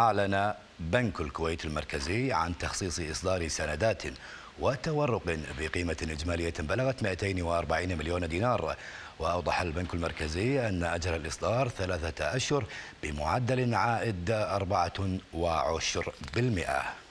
أعلن بنك الكويت المركزي عن تخصيص إصدار سندات وتورق بقيمة إجمالية بلغت 240 مليون دينار وأوضح البنك المركزي أن أجل الإصدار ثلاثة أشهر بمعدل عائد 24%